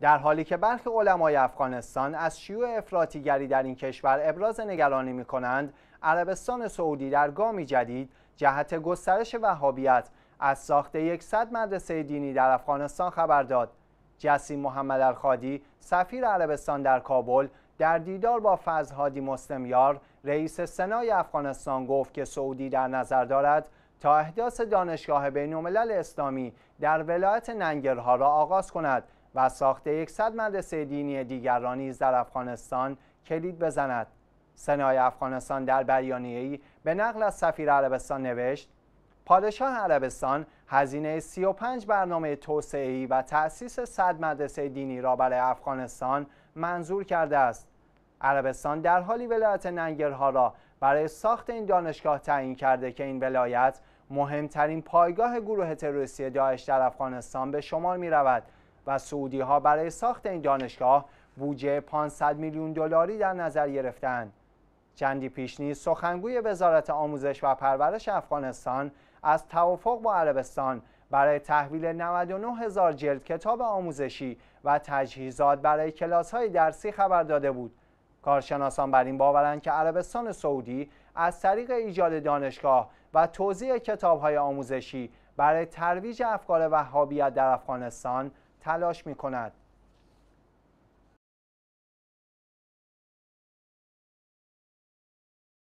در حالی که برخی علمای افغانستان از شیوع افراطیگری در این کشور ابراز نگرانی می کنند عربستان سعودی در گامی جدید جهت گسترش وهابیت از ساخت یکصد مدرسه دینی در افغانستان خبر داد جسیم محمد الخادی سفیر عربستان در کابل در دیدار با فزهادی مسلمیار رئیس سنای افغانستان گفت که سعودی در نظر دارد تا احداث دانشگاه بین‌الملل اسلامی در ولایت ننگرها را آغاز کند و ساخت 100 مدرسه دینی دیگر را نیز در افغانستان کلید بزند سنای افغانستان در بیانیه‌ای به نقل از سفیر عربستان نوشت پادشاه عربستان هزینه 35 برنامه توسعه‌ای و تأسیس 100 مدرسه دینی را برای افغانستان منظور کرده است عربستان در حالی ولایت ننگرها را برای ساخت این دانشگاه تعیین کرده که این ولایت مهمترین پایگاه گروه تروریستی داعش در افغانستان به شمار می رود و سعودی ها برای ساخت این دانشگاه بودجه 500 میلیون دلاری در نظر گرفتند. چندی پیش نیز سخنگوی وزارت آموزش و پرورش افغانستان از توافق با عربستان برای تحویل 99 هزار جلد کتاب آموزشی و تجهیزات برای کلاس های درسی خبر داده بود. کارشناسان بر این باورند که عربستان سعودی از طریق ایجاد دانشگاه و توزیع کتاب های آموزشی برای ترویج افکار وهابیت در افغانستان تلاش می کند